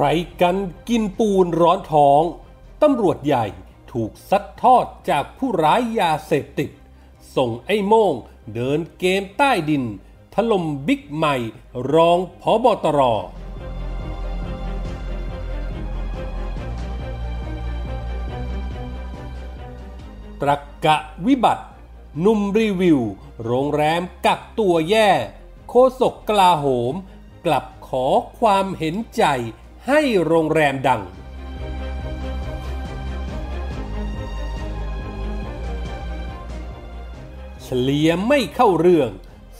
ใครกันกินปูนร้อนท้อง ตำรวจใหญ่ถูกซัดทอดจากผู้ร้ายยาเสพติด ส่งไอ้โม่งเดินเกมใต้ดิน ถล่มบิ๊กใหม่รองพอบอตรตรักกะวิบัติ นุ่มรีวิว โรงแรมกักตัวแย่ โคศกกลาโหม กลับขอความเห็นใจให้โรงแรมดัง เฉลียไม่เข้าเรื่อง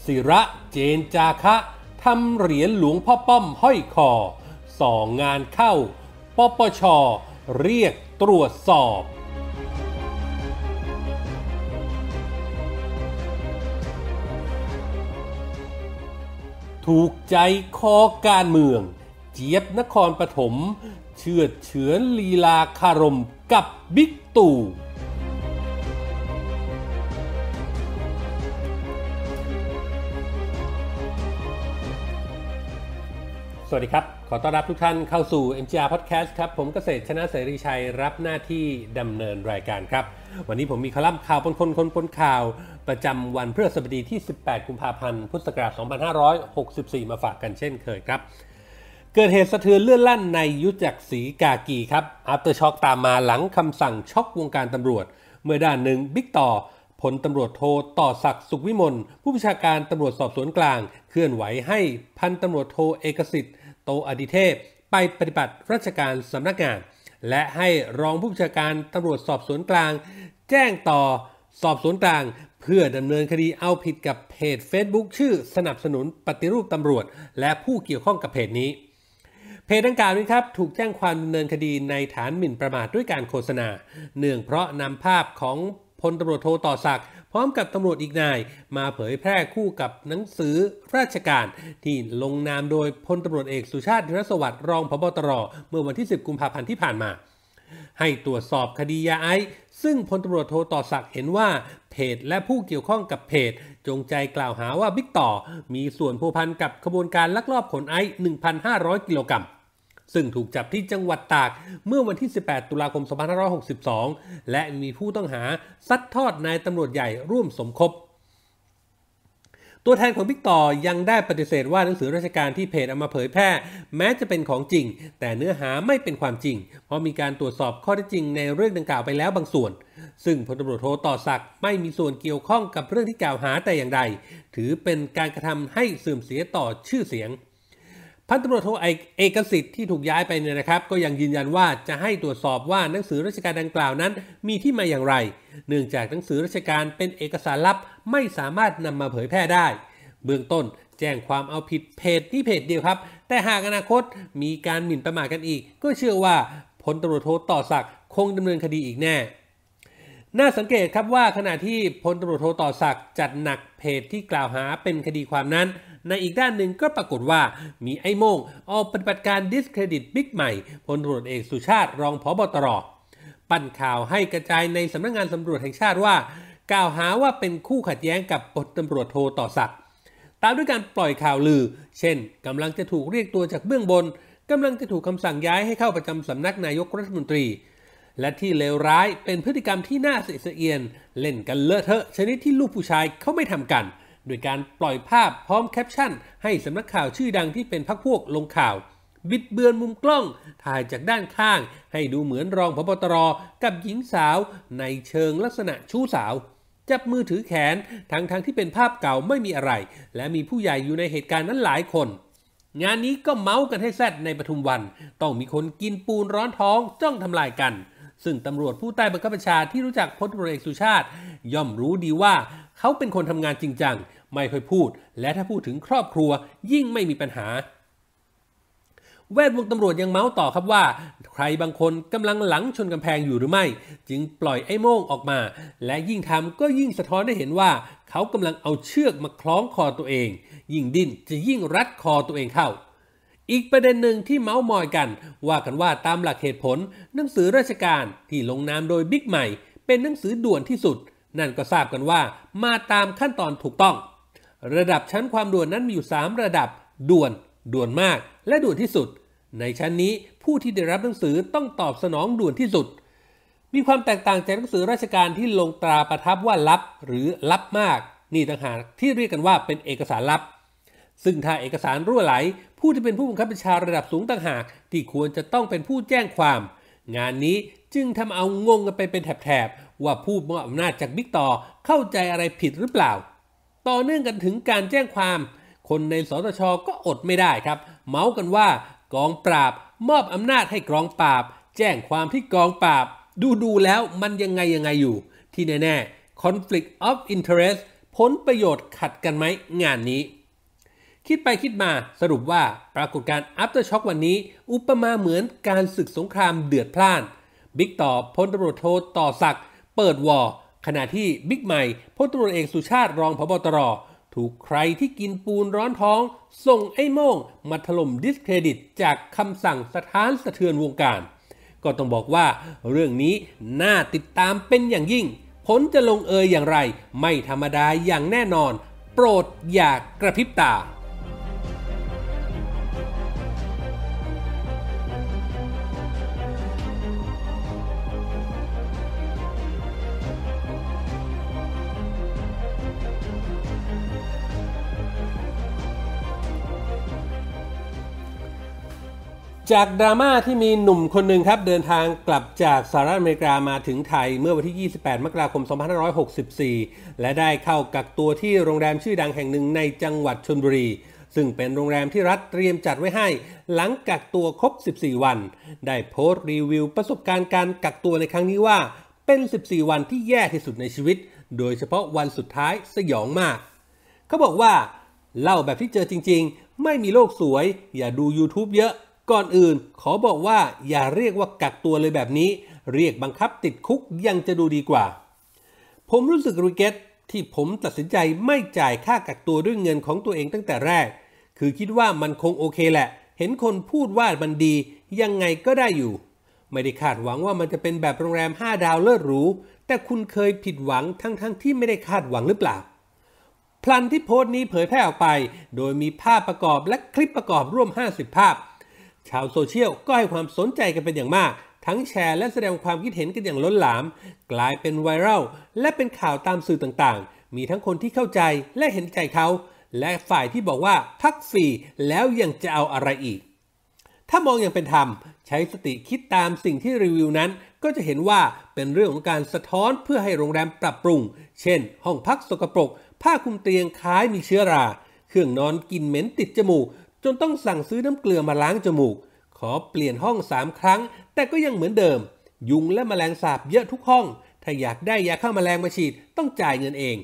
ศิระเจนจาคะทำเหรียญหลวงพ่อป้อมห้อยคอสองงานเข้า ปปชเรียกตรวจสอบ ถูกใจคอการเมืองจี๊ยบนครปฐมเชื่อเฉือนลีลาคารมกับบิ๊กตู่ สวัสดีครับ ขอต้อนรับทุกท่านเข้าสู่ MGR Podcast ครับ ผมเกษตรชนะเสรีชัยรับหน้าที่ดำเนินรายการครับ วันนี้ผมมีคอลัมน์ข่าวปนคนคนปนข่าว ประจำวันพฤหัสบดีที่ 18 กุมภาพันธ์พุทธศักราช 2564 มาฝากกันเช่นเคยครับเกิดเหตุสะเทือนเลื่อนลั่นในยุทธจักรสีกากีครับอัปเตอร์ช็อก ตามมาหลังคำสั่งช็อกวงการตำรวจ เมื่อด้านหนึ่งบิ๊กต่อ ผลตำรวจโทต่อศักดิ์สุขวิมลผู้บัญชาการตำรวจสอบสวนกลาง เคลื่อนไหวให้พันตำรวจโทเอกสิทธิ์โตอดิเทพ ไปปฏิบัติราชการสำนักงาน และให้รองผู้บัญชาการตำรวจสอบสวนกลาง แจ้งต่อสอบสวนกลาง เพื่อดำเนินคดีเอาผิดกับเพจ Facebook ชื่อสนับสนุนปฏิรูปตำรวจ และผู้เกี่ยวข้องกับเพจนี้เพจดังกล่าวนี้ครับ ถูกแจ้งความดำเนินคดีในฐานหมิ่นประมาทด้วยการโฆษณา เนื่องเพราะนำภาพของพลตำรวจโทต่อศักดิ์พร้อมกับตำรวจอีกนายมาเผยแพร่คู่กับหนังสือราชการ ที่ลงนามโดยพลตำรวจเอกสุชาติธัรสวัสดิ์รองพบตรเมื่อวันที่ 10 กุมภาพันธ์ที่ผ่านมา ให้ตรวจสอบคดียาไอซ์ซึ่งพลตำรวจโทต่อศักดิ์เห็นว่าเพจและผู้เกี่ยวข้องกับเพจจงใจกล่าวหาว่าบิ๊กต่อ มีส่วนผูกพันกับขบวนการลักลอบขนไอซ์1,500กิโลกรัมซึ่งถูกจับที่จังหวัดตากเมื่อวันที่ 18 ตุลาคม 2562 และมีผู้ต้องหาซัดทอดนายตำรวจใหญ่ร่วมสมคบ ตัวแทนของบิ๊กต่อยังได้ปฏิเสธว่าหนังสือราชการที่เพจเอามาเผยแพร่ แม้จะเป็นของจริง แต่เนื้อหาไม่เป็นความจริง เพราะมีการตรวจสอบข้อเท็จจริงในเรื่องดังกล่าวไปแล้วบางส่วน ซึ่งพลตำรวจโทต่อศักดิ์ไม่มีส่วนเกี่ยวข้องกับเรื่องที่กล่าวหาแต่อย่างใด ถือเป็นการกระทำให้เสื่อมเสียต่อชื่อเสียงพันตำรวจโทเอกสิทธิ์ที่ถูกย้ายไปเนี่ยนะครับ ก็ยังยืนยันว่าจะให้ตรวจสอบว่าหนังสือราชการดังกล่าวนั้นมีที่มาอย่างไร เนื่องจากหนังสือราชการเป็นเอกสารลับไม่สามารถนำมาเผยแพร่ได้ เบื้องต้นแจ้งความเอาผิดเพจที่เพจเดียวครับ แต่หากอนาคตมีการหมิ่นประมาทกันอีก ก็เชื่อว่าพลตำรวจโทต่อศักดิ์คงดำเนินคดีอีกแน่ น่าสังเกตครับว่าขณะที่พลตำรวจโทต่อศักดิ์จัดหนักเพจที่กล่าวหาเป็นคดีความนั้นในอีกด้านหนึ่งก็ปรากฏว่ามีไอ้โมง ออกปฏิบัติการดิสเครดิตบิ๊กใหม่พลตรวจเอกสุชาติรองผบตร ปั่นข่าวให้กระจายในสำนักงงานตำรวจแห่งชาติว่า กล่าวหาว่าเป็นคู่ขัดแย้งกับพลตำรวจโทต่อศักดิ์ตามด้วยการปล่อยข่าวลือ เช่นกำลังจะถูกเรียกตัวจากเบื้องบนกำลังจะถูกคำสั่งย้ายให้เข้าประจำสำนักนายกรัฐมนตรี และที่เลวร้ายเป็นพฤติกรรมที่น่าเสียเอียนเล่นกันเลอะเทอะชนิดที่ลูกผู้ชายเขาไม่ทำกันโดยการปล่อยภาพพร้อมแคปชั่นให้สำนักข่าวชื่อดังที่เป็นพักพวกลงข่าวบิดเบือนมุมกล้อง ถ่ายจากด้านข้างให้ดูเหมือนรองพบตรกับหญิงสาวในเชิงลักษณะชู้สาว จับมือถือแขนทั้งๆทที่เป็นภาพเก่าไม่มีอะไร และมีผู้ใหญ่อยู่ในเหตุการณ์นั้นหลายคน งานนี้ก็เมาส์กันให้แซดในปทุมวัน ต้องมีคนกินปูนร้อนท้องจ้องทำลายกัน ซึ่งตำรวจผู้ใต้บังคับบัญชาที่รู้จักพลตรเอกสุชาติ ย่อมรู้ดีว่าเขาเป็นคนทำงานจริงจังไม่ค่อยพูด และถ้าพูดถึงครอบครัวยิ่งไม่มีปัญหา แวดวงตำรวจยังเมาส์ต่อครับว่า ใครบางคนกำลังหลังชนกำแพงอยู่หรือไม่ จึงปล่อยไอ้โม่งออกมา และยิ่งทำก็ยิ่งสะท้อนได้เห็นว่าเขากำลังเอาเชือกมาคล้องคอตัวเอง ยิ่งดิ้นจะยิ่งรัดคอตัวเองเข้า อีกประเด็นหนึ่งที่เมาส์มอยกัน ว่ากันว่าตามหลักเหตุผล หนังสือราชการที่ลงนามโดยบิ๊กใหม่เป็นหนังสือด่วนที่สุด นั่นก็ทราบกันว่า มาตามขั้นตอนถูกต้องระดับชั้นความด่วนนั้นมีอยู่3ระดับด่วนด่วนมาก และด่วนที่สุด ในชั้นนี้ผู้ที่ได้รับหนังสือต้องตอบสนองด่วนที่สุด มีความแตกต่างจากหนังสือราชการที่ลงตราประทับว่าลับหรือลับมากนี่ต่างหากที่เรียกกันว่าเป็นเอกสารลับ ซึ่งถ้าเอกสารรั่วไหล ผู้ที่เป็นผู้บังคับบัญชาระดับสูงต่างหากที่ควรจะต้องเป็นผู้แจ้งความ งานนี้จึงทำเอางงกันไปเป็นแถบๆว่าผู้มอบอำนาจจากบิ๊กต่อเข้าใจอะไรผิดหรือเปล่าต่อเนื่องกันถึงการแจ้งความ คนในสตชก็อดไม่ได้ครับ เมาส์กันว่ากองปราบมอบอำนาจให้กองปราบ แจ้งความที่กองปราบ ดูดูแล้วมันยังไงยังไงอยู่ ที่แน่ๆ conflict of interest ผลประโยชน์ขัดกันไหมงานนี้ คิดไปคิดมาสรุปว่าปรากฏการณ์ after shock วันนี้ อุปมาเหมือนการศึกสงครามเดือดพล่าน บิ๊กต่อพลตำรวจโท ต่อสักเปิดวอร์ขณะที่บิ๊กใหม่พลตรวจเอกสุชาติรองพบตร ถูกใครที่กินปูนร้อนท้อง ส่งไอ้โม่งมาถล่มดิสเครดิตจากคำสั่งสถานสะเทือนวงการ ก็ต้องบอกว่าเรื่องนี้น่าติดตามเป็นอย่างยิ่ง ผลจะลงเอยอย่างไร ไม่ธรรมดาอย่างแน่นอน โปรดอย่ากกระพริบตาจากดราม่าที่มีหนุ่มคนหนึ่งครับเดินทางกลับจากสหรัฐอเมริกามาถึงไทยเมื่อวันที่ 28มกราคม2564 และได้เข้ากักตัวที่โรงแรมชื่อดังแห่งหนึ่งในจังหวัดชลบุรี ซึ่งเป็นโรงแรมที่รัฐเตรียมจัดไว้ให้หลังกักตัวครบ14 วัน ได้โพสต์รีวิวประสบการณ์การกักตัวในครั้งนี้ว่าเป็น 14 วันที่แย่ที่สุดในชีวิต โดยเฉพาะวันสุดท้ายสยองมาก เขาบอกว่าเล่าแบบที่เจอจริง ๆ ไม่มีโลกสวย อย่าดู YouTube เยอะก่อนอื่นขอบอกว่าอย่าเรียกว่ากักตัวเลยแบบนี้ เรียกบังคับติดคุกยังจะดูดีกว่า ผมรู้สึกรีเกตที่ผมตัดสินใจไม่จ่ายค่ากักตัวด้วยเงินของตัวเองตั้งแต่แรก คือคิดว่ามันคงโอเคแหละเห็นคนพูดว่ามันดียังไงก็ได้อยู่ ไม่ได้คาดหวังว่ามันจะเป็นแบบโรงแรม 5 ดาวเลิศหรูแต่คุณเคยผิดหวังทั้ง ๆทที่ไม่ได้คาดหวังหรือเปล่าพลันที่โพสต์นี้เผยแพร่ออกไป โดยมีภาพประกอบและคลิปประกอบร่วม 50 ภาพชาวโซเชียลก็ให้ความสนใจกันเป็นอย่างมาก ทั้งแชร์และแสดงความคิดเห็นกันอย่างล้นหลาม กลายเป็นไวรัลและเป็นข่าวตามสื่อต่างๆ มีทั้งคนที่เข้าใจและเห็นใจเขา และฝ่ายที่บอกว่าพักฟรีแล้วยังจะเอาอะไรอีก ถ้ามองอย่างเป็นธรรม ใช้สติคิดตามสิ่งที่รีวิวนั้น ก็จะเห็นว่าเป็นเรื่องของการสะท้อนเพื่อให้โรงแรมปรับปรุง เช่นห้องพักสกปรก ผ้าคลุมเตียงคล้ายมีเชื้อราเครื่องนอนกินเหม็นติดจมูกจนต้องสั่งซื้อน้ำเกลือมาล้างจมูก ขอเปลี่ยนห้องสามครั้ง แต่ก็ยังเหมือนเดิม ยุงและมแมลงสาบเยอะทุกห้อง ถ้าอยากได้ยาฆ่ามาแมลงมาฉีดต้องจ่ายเงินเอง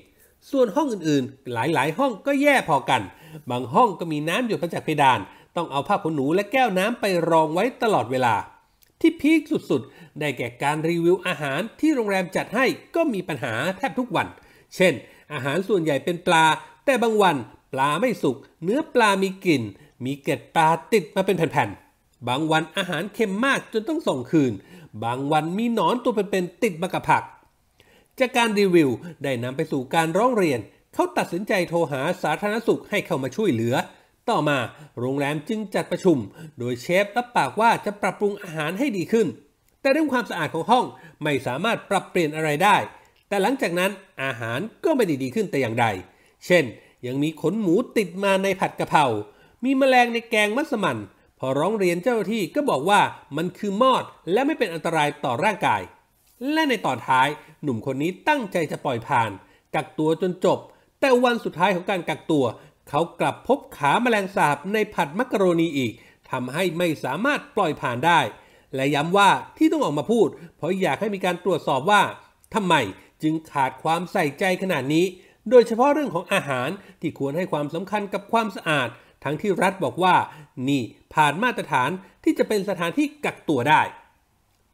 ส่วนห้องอื่นๆ หลายๆ ห้องก็แย่พอกัน บางห้องก็มีน้ำหยดมาจากเพดาน ต้องเอาผ้าขนหนูและแก้วน้ำ ไปรองไว้ตลอดเวลา ที่พีคสุดๆได้แก่การรีวิวอาหารที่โรงแรมจัดให้ก็มีปัญหาแทบทุกวัน เช่น อาหารส่วนใหญ่เป็นปลา แต่บางวัน ปลาไม่สุกเนื้อปลามีกลิ่นมีเกล็ดปลาติดมาเป็นแผ่นๆ บางวันอาหารเค็มมากจนต้องส่งคืน บางวันมีหนอนตัวเป็นๆ ติดมากับผัก จากการรีวิวได้นำไปสู่การร้องเรียน เขาตัดสินใจโทรหาสาธารณสุขให้เข้ามาช่วยเหลือ ต่อมาโรงแรมจึงจัดประชุม โดยเชฟรับปากว่าจะปรับปรุงอาหารให้ดีขึ้น แต่เรื่องความสะอาดของห้องไม่สามารถปรับเปลี่ยนอะไรได้ แต่หลังจากนั้นอาหารก็ไม่ดีดีขึ้นแต่อย่างใด เช่น ยังมีขนหมูติดมาในผัดกะเพรามีแมลงในแกงมัสมั่น พอร้องเรียนเจ้าหน้าที่ก็บอกว่ามันคือมอดและไม่เป็นอันตรายต่อร่างกาย และในตอนท้ายหนุ่มคนนี้ตั้งใจจะปล่อยผ่านกักตัวจนจบ แต่วันสุดท้ายของการกักตัว เขากลับพบขาแมลงสาบในผัดมักโรนีอีกทำให้ไม่สามารถปล่อยผ่านได้ และย้ำว่าที่ต้องออกมาพูด เพราะอยากให้มีการตรวจสอบว่าทำไมจึงขาดความใส่ใจขนาดนี้ โดยเฉพาะเรื่องของอาหารที่ควรให้ความสำคัญกับความสะอาดทั้งที่รัฐบอกว่า นี่ผ่านมาตรฐานที่จะเป็นสถานที่กักตัวได้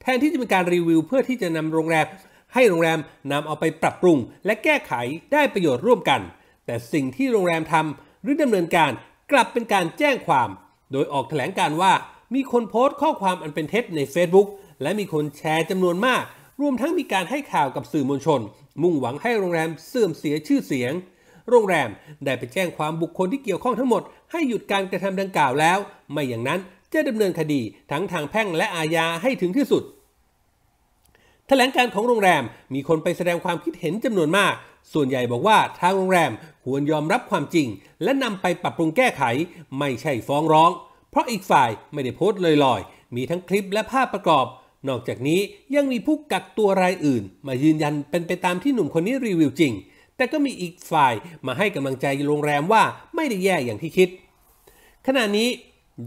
แทนที่จะเป็นการรีวิวเพื่อที่จะนำโรงแรม ให้โรงแรมนำเอาไปปรับปรุงและแก้ไขได้ประโยชน์ร่วมกัน แต่สิ่งที่โรงแรมทำหรือดำเนินการกลับเป็นการแจ้งความ โดยออกแถลงการว่ามีคนโพสต์ข้อความอันเป็นเท็จใน Facebook และมีคนแชร์จำนวนมาก รวมทั้งมีการให้ข่าวกับสื่อมวลชน มุ่งหวังให้โรงแรมเสื่อมเสียชื่อเสียง โรงแรมได้ไปแจ้งความบุคคลที่เกี่ยวข้องทั้งหมดให้หยุดการกระทำดังกล่าวแล้ว ไม่อย่างนั้นจะดำเนินคดีทั้งทางแพ่งและอาญาให้ถึงที่สุดแถลงการของโรงแรมมีคนไปแสดงความคิดเห็นจำนวนมาก ส่วนใหญ่บอกว่าทางโรงแรมควรยอมรับความจริง และนำไปปรับปรุงแก้ไขไม่ใช่ฟ้องร้อง เพราะอีกฝ่ายไม่ได้โพสต์ลอยๆ มีทั้งคลิปและภาพประกอบ นอกจากนี้ยังมีผู้กักตัวรายอื่น มายืนยันเป็นไปตามที่หนุ่มคนนี้รีวิวจริงแต่ก็มีอีกฝ่ายมาให้กำลังใจโรงแรมว่าไม่ได้แย่อย่างที่คิด ขณะนี้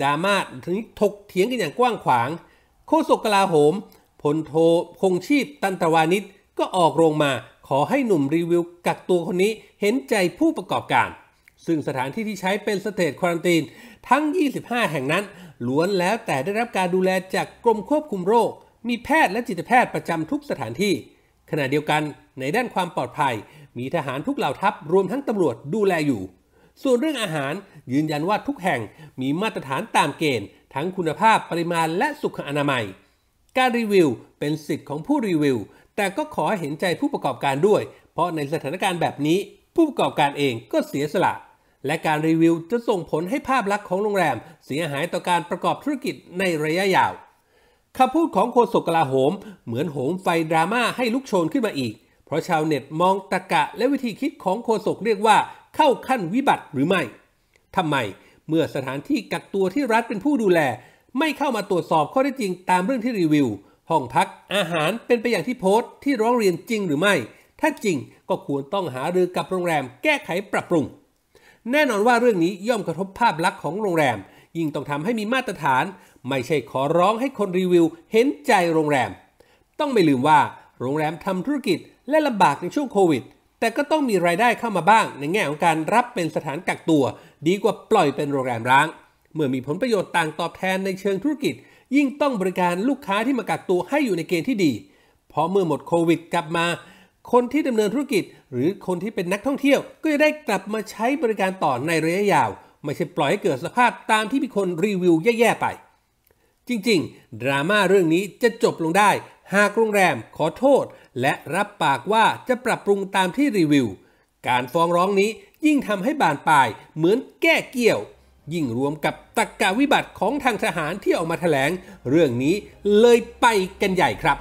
ดราม่าถึงถกเถียงกันอย่างกว้างขวางโฆษกกลาโหมพลโท คงชีพตันตวานิช ก็ออกโรงมาขอให้หนุ่มรีวิวกักตัวคนนี้ เห็นใจผู้ประกอบการ ซึ่งสถานที่ที่ใช้เป็นสเตจควอนตีนทั้ง 25 แห่งนั้นล้วนแล้วแต่ได้รับการดูแลจากกรมควบคุมโรค มีแพทย์และจิตแพทย์ประจำทุกสถานที่ ขณะเดียวกันในด้านความปลอดภัยมีทหารทุกเหล่าทัพรวมทั้งตำรวจดูแลอยู่ ส่วนเรื่องอาหารยืนยันว่าทุกแห่งมีมาตรฐานตามเกณฑ์ทั้งคุณภาพปริมาณและสุขอนามัย การรีวิวเป็นสิทธิ์ของผู้รีวิว แต่ก็ขอเห็นใจผู้ประกอบการด้วย เพราะในสถานการณ์แบบนี้ ผู้ประกอบการเองก็เสียสละ และการรีวิวจะส่งผลให้ภาพลักษณ์ของโรงแรม เสียหายต่อการประกอบธุรกิจในระยะยาว คำพูดของโฆษกกลาโหม เหมือนโหมไฟดราม่าให้ลุกโชนขึ้นมาอีกราะชาวเน็ต มองตะกะและวิธีคิดของโฆษกเรียกว่าเข้าขั้นวิบัติหรือไม่ทำไม เมื่อสถานที่กักตัวที่รัฐเป็นผู้ดูแล ไม่เข้ามาตรวจสอบข้อได้จริงตามเรื่องที่รีวิว ห้องพัก อาหาร เป็นไปอย่างที่โพสต์ที่ร้องเรียนจริงหรือไม่ ถ้าจริงก็ควรต้องหารือกับโรงแรมแก้ไขปรับปรุง แน่นอนว่าเรื่องนี้ย่อมกระทบภาพลักษณ์ของโรงแรม ยิ่งต้องทำให้มีมาตรฐาน ไม่ใช่ขอร้องให้คนรีวิว เห็นใจโรงแรม ต้องไม่ลืมว่าโรงแรมทำธุรกิจและลำบากในช่วงโควิด แต่ก็ต้องมีรายได้เข้ามาบ้างในแง่ของการรับเป็นสถานกักตัว ดีกว่าปล่อยเป็นโรงแรมร้าง เมื่อมีผลประโยชน์ต่างตอบแทนในเชิงธุรกิจ ยิ่งต้องบริการลูกค้าที่มากักตัวให้อยู่ในเกณฑ์ที่ดี เพราะเมื่อหมดโควิดกลับมา คนที่ดำเนินธุรกิจ หรือคนที่เป็นนักท่องเที่ยว ก็จะได้กลับมาใช้บริการต่อในระยะยาวไม่ใช่ปล่อยให้เกิดสภาพตามที่มีคนรีวิวแย่ๆไป จริงๆดราม่าเรื่องนี้จะจบลงได้หากโรงแรมขอโทษและรับปากว่าจะปรับปรุงตามที่รีวิว การฟ้องร้องนี้ยิ่งทำให้บานปลายเหมือนแก้เกี่ยว ยิ่งรวมกับตรกกาวิบัติของทางทหารที่ออกมาแถลง เรื่องนี้เลยไปกันใหญ่ครับ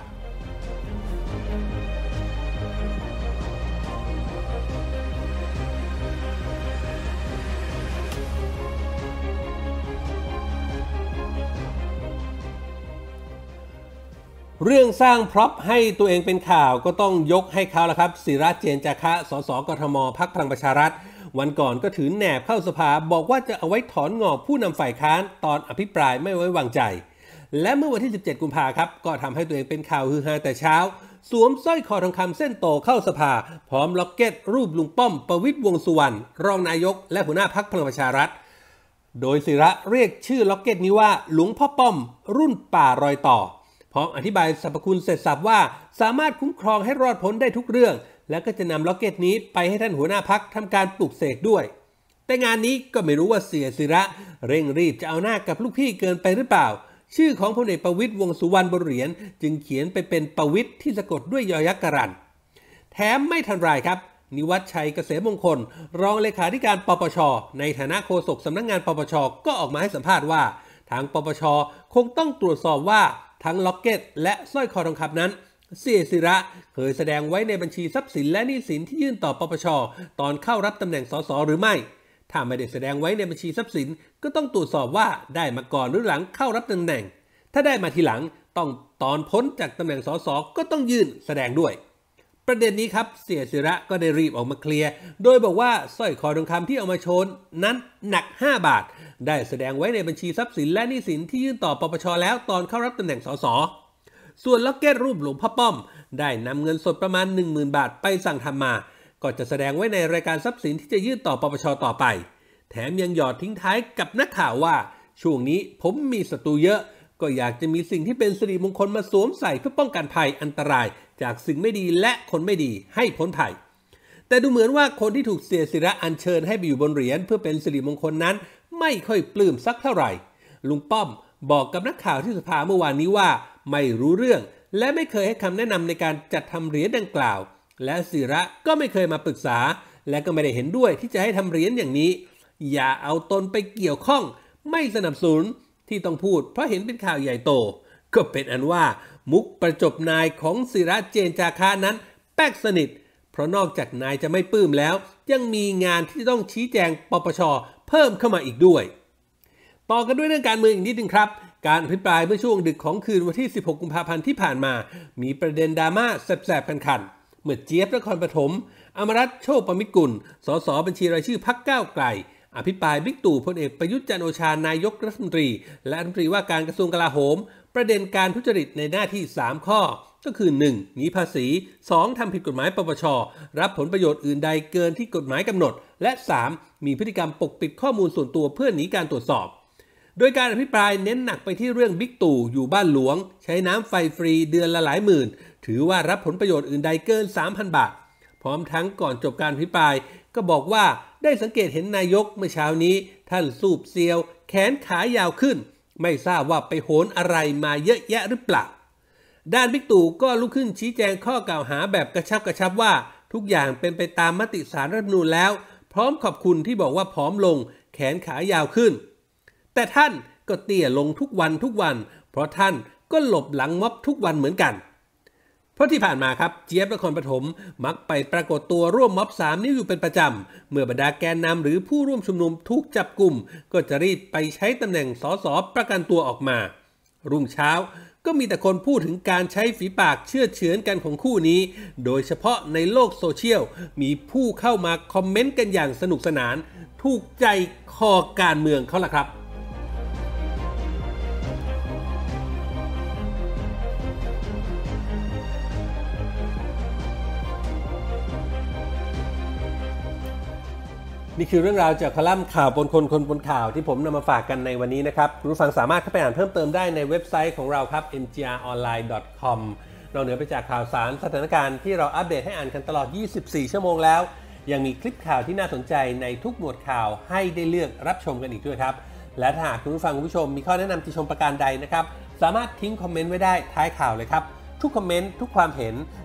เรื่องสร้างพร็อพให้ตัวเองเป็นข่าวก็ต้องยกให้เขาละครับศิระเจนจาคะสสกทมพักพลังประชารัฐวันก่อนก็ถือแหนบเข้าสภาบอกว่าจะเอาไว้ถอนงอกผู้นำฝ่ายค้าน ตอนอภิปรายไม่ไว้วางใจ และเมื่อวันที่ 17 กุมภาครับ ก็ทำให้ตัวเองเป็นข่าวฮือฮาแต่เช้า สวมสร้อยคอทองคำเส้นโตเข้าสภาพร้อมล็อกเก็ตรูปลุงป้อมประวิตรวงสุวรรณรองนายก และหัวหน้าพักพลังประชารัฐโดยศิระเรียกชื่อล็อกเก็ตนี้ว่าหลวงพ่อป้อมรุ่นป่ารอยต่อพร้อมอธิบายสรรพคุณ เสร็จสับว่าสามารถคุ้มครองให้รอดพ้นได้ทุกเรื่อง แล้วก็จะนำล็อกเก็ตนี้ไปให้ท่านหัวหน้าพักทำการปลุกเสกด้วย แต่งานนี้ก็ไม่รู้ว่าเสียสิระ เร่งรีบจะเอาหน้ากับลูกพี่เกินไปหรือเปล่า ชื่อของพลเอกประวิตยวงสุวรรณบรเรียน จึงเขียนไปเป็นประวิตยที่สะกดด้วยยอยักษ์กรันแถมไม่ทันไรครับ นิวัตชัยเกษมมงคล รองเลขาธิการปปช ในฐานะโฆษกสำนักงงานปปชก็ออกมาให้สัมภาษณ์ว่า ทางปปชคงต้องตรวจสอบว่าทั้งล็อกเก็ตและสร้อยคอทองคำนั้นเสียสิระเคยแสดงไว้ในบัญชีทรัพย์สินและหนี้สินที่ยื่นต่อปปช ตอนเข้ารับตำแหน่งสสหรือไม่ ถ้าไม่ได้แสดงไว้ในบัญชีทรัพย์สิน ก็ต้องตรวจสอบว่าได้มาก่อนหรือหลังเข้ารับตำแหน่ง ถ้าได้มาทีหลังต้องตอนพ้นจากตำแหน่งสสก็ต้องยื่นแสดงด้วยประเด็นนี้ครับ เสียสิระก็ได้รีบออกมาเคลียร์ โดยบอกว่าสร้อยคอทองคำที่เอามาชนนั้นหนัก 5 บาท ได้แสดงไว้ในบัญชีทรัพย์สินและหนี้สินที่ยื่นต่อปปชแล้วตอนเข้ารับตำแหน่งสสส่วนล็อกเก็ตรูปหลวงพ่อป้อม ได้นำเงินสดประมาณ 10,000 บาทไปสั่งทำมา ก็จะแสดงไว้ในรายการทรัพย์สินที่จะยื่นต่อปปชต่อไป แถมยังหยอดทิ้งท้ายกับนักข่าวว่าช่วงนี้ผมมีศัตรูเยอะ ก็อยากจะมีสิ่งที่เป็นสิริมงคลมาสวมใส่เพื่อป้องกันภัยอันตรายจากสิ่งไม่ดีและคนไม่ดีให้พ้นภัยแต่ดูเหมือนว่าคนที่ถูกเสียสิระอัญเชิญให้ไปอยู่บนเหรียญเพื่อเป็นสิริมงคลนั้น ไม่ค่อยปลื้มสักเท่าไหร่ ลุงป้อม บอกกับนักข่าวที่สภาเมื่อวานนี้ว่าไม่รู้เรื่อง และไม่เคยให้คำแนะนำในการจัดทำเหรียญดังกล่าว และสิระก็ไม่เคยมาปรึกษา และก็ไม่ได้เห็นด้วยที่จะให้ทำเหรียญอย่างนี้ อย่าเอาตนไปเกี่ยวข้อง ไม่สนับสนุนที่ต้องพูด เพราะเห็นเป็นข่าวใหญ่โตก็เป็นอันว่ามุกประจบนายของศิระเจนจาคานั้นแป๊กสนิท เพราะนอกจากนายจะไม่ปลื้มแล้ว ยังมีงานที่ต้องชี้แจง ปปชเพิ่มเข้ามาอีกด้วย ต่อกันด้วยเรื่องการเมืองอีกนิดนึงครับ การอภิปรายเมื่อช่วงดึกของคืนวันที่ 16 กุมภาพันธ์ที่ผ่านมา มีประเด็นดราม่าแสบๆคันๆเมื่อเจี๊ยบนครปฐมอมรัตโชคประมิตรกุลสสบัญชีรายชื่อพักก้าวไกล อภิปรายบิ๊กตู่พลเอกประยุทธ์จันโอชานายกรัฐมนตรีและรัฐมนตรีว่าการกระทรวงกลาโหมประเด็นการทุจริตในหน้าที่ 3 ข้อ ก็คือ 1. หนีภาษี 2. ทำผิดกฎหมายปปชรับผลประโยชน์อื่นใดเกินที่กฎหมายกำหนด และ 3. มีพฤติกรรมปกปิดข้อมูลส่วนตัวเพื่อหนีการตรวจสอบ โดยการอภิปรายเน้นหนักไปที่เรื่องบิ๊กตู่อยู่บ้านหลวง ใช้น้ำไฟฟรีเดือนละหลายหมื่น ถือว่ารับผลประโยชน์อื่นใดเกิน 3,000 บาทพร้อมทั้งก่อนจบการอภิปราย ก็บอกว่าได้สังเกตเห็นนายกเมื่อเช้านี้ท่านสูบเซียว แขนขายาวขึ้นไม่ทราบว่าไปโหนอะไรมาเยอะแยะหรือเปล่า ด้านบิ๊กตู่ก็ลุกขึ้นชี้แจงข้อกล่าวหาแบบกระชับกระชับว่าทุกอย่างเป็นไปตามมติสารรัฐนูนแล้ว พร้อมขอบคุณที่บอกว่าผอมลงแขนขายาวขึ้น แต่ท่านก็เตี่ยลงทุกวันทุกวัน เพราะท่านก็หลบหลังม็อบทุกวันเหมือนกันราะที่ผ่านมาครับเจี๊ยบนครปฐมมักไปปรากฏตัวร่วมม็อบสามนิ้วอยู่เป็นประจำ เมื่อบรรดาแกนนำหรือผู้ร่วมชุมนุมถูกจับกลุ่ม ก็จะรีบไปใช้ตำแหน่งสสประกันตัวออกมา รุ่งเช้าก็มีแต่คนพูดถึงการใช้ฝีปากเชื่อเฉือนกันของคู่นี้ โดยเฉพาะในโลกโซเชียลมีผู้เข้ามาคอมเมนต์กันอย่างสนุกสนานถูกใจคอการเมืองเขาล่ะครับนี่คือเรื่องราวจากคอลัมน์ข่าวบนคนคนบนข่าวที่ผมนำมาฝากกันในวันนี้นะครับ คุณผู้ฟังสามารถเข้าไปอ่านเพิ่มเติมได้ในเว็บไซต์ของเราครับ mgronline.com เราเหนือไปจากข่าวสารสถานการณ์ที่เราอัปเดตให้อ่านกันตลอด 24 ชั่วโมงแล้ว ยังมีคลิปข่าวที่น่าสนใจในทุกหมวดข่าวให้ได้เลือกรับชมกันอีกด้วยครับและถ้าหากคุณผู้ฟังคุณผู้ชม มีข้อแนะนำติชมประการใดนะครับสามารถทิ้งคอมเมนต์ไว้ได้ท้ายข่าวเลยครับทุกคอมเมนต์ทุกความเห็น